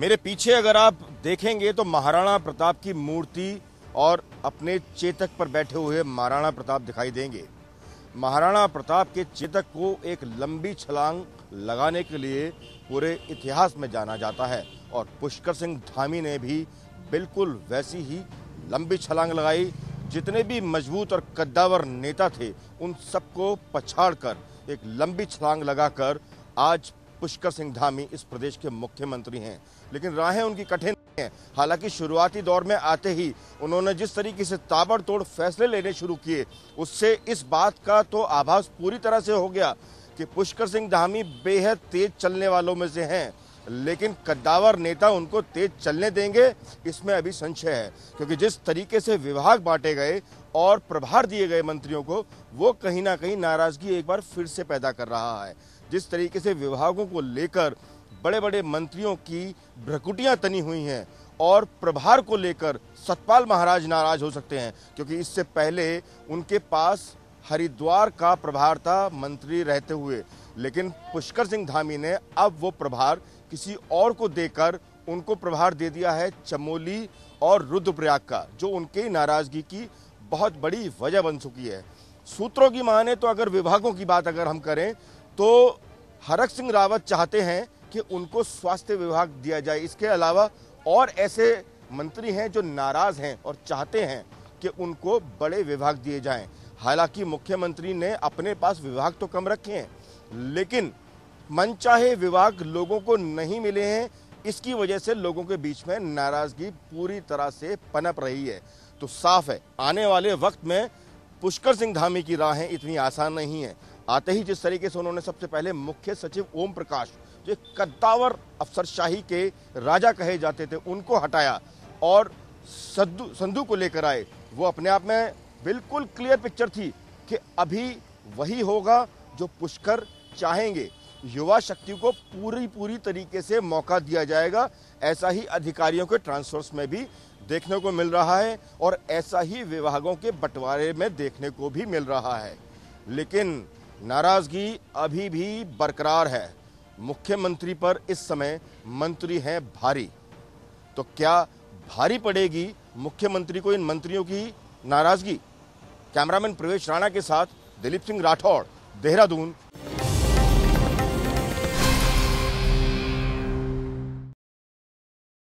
मेरे पीछे अगर आप देखेंगे तो महाराणा प्रताप की मूर्ति और अपने चेतक पर बैठे हुए महाराणा प्रताप दिखाई देंगे महाराणा प्रताप के चेतक को एक लंबी छलांग लगाने के लिए पूरे इतिहास में जाना जाता है और पुष्कर सिंह धामी ने भी बिल्कुल वैसी ही लंबी छलांग लगाई जितने भी मजबूत और कद्दावर नेता थे उन सबको पछाड़ कर एक लंबी छलांग लगाकर आज पुष्कर सिंह धामी इस प्रदेश के मुख्यमंत्री हैं लेकिन राहें उनकी कठिन हैं हालांकि शुरुआती दौर में आते ही उन्होंने जिस तरीके से ताबड़तोड़ फैसले लेने शुरू किए उससे इस बात का तो आभास पूरी तरह से हो गया कि पुष्कर सिंह धामी बेहद तेज चलने वालों में से हैं लेकिन कद्दावर नेता उनको तेज चलने देंगे इसमें अभी संशय है क्योंकि जिस तरीके से विभाग बांटे गए और प्रभार दिए गए मंत्रियों को वो कहीं ना कहीं नाराजगी एक बार फिर से पैदा कर रहा है जिस तरीके से विभागों को लेकर बड़े बड़े मंत्रियों की भ्रकुटियाँ तनी हुई हैं और प्रभार को लेकर सतपाल महाराज नाराज हो सकते हैं क्योंकि इससे पहले उनके पास हरिद्वार का प्रभार था मंत्री रहते हुए लेकिन पुष्कर सिंह धामी ने अब वो प्रभार किसी और को देकर उनको प्रभार दे दिया है चमोली और रुद्रप्रयाग का जो उनके नाराजगी की बहुत बड़ी वजह बन चुकी है सूत्रों की माने तो अगर विभागों की बात अगर हम करें तो हरक सिंह रावत चाहते हैं कि उनको स्वास्थ्य विभाग दिया जाए इसके अलावा और ऐसे मंत्री हैं जो नाराज हैं और चाहते हैं कि उनको बड़े विभाग दिए जाएं हालांकि मुख्यमंत्री ने अपने पास विभाग तो कम रखे हैं लेकिन मनचाहे विभाग लोगों को नहीं मिले हैं इसकी वजह से लोगों के बीच में नाराजगी पूरी तरह से पनप रही है तो साफ है आने वाले वक्त में पुष्कर सिंह धामी की राहें इतनी आसान नहीं है आते ही जिस तरीके से उन्होंने सबसे पहले मुख्य सचिव ओम प्रकाश जो कद्दावर अफसरशाही के राजा कहे जाते थे उनको हटाया और संधु को लेकर आए वो अपने आप में बिल्कुल क्लियर पिक्चर थी कि अभी वही होगा जो पुष्कर चाहेंगे युवा शक्ति को पूरी पूरी तरीके से मौका दिया जाएगा ऐसा ही अधिकारियों के ट्रांसफर्स में भी देखने को मिल रहा है और ऐसा ही विभागों के बंटवारे में देखने को भी मिल रहा है लेकिन नाराजगी अभी भी बरकरार है मुख्यमंत्री पर इस समय मंत्री हैं भारी तो क्या भारी पड़ेगी मुख्यमंत्री को इन मंत्रियों की नाराजगी कैमरामैन प्रवेश राणा के साथ दिलीप सिंह राठौड़ देहरादून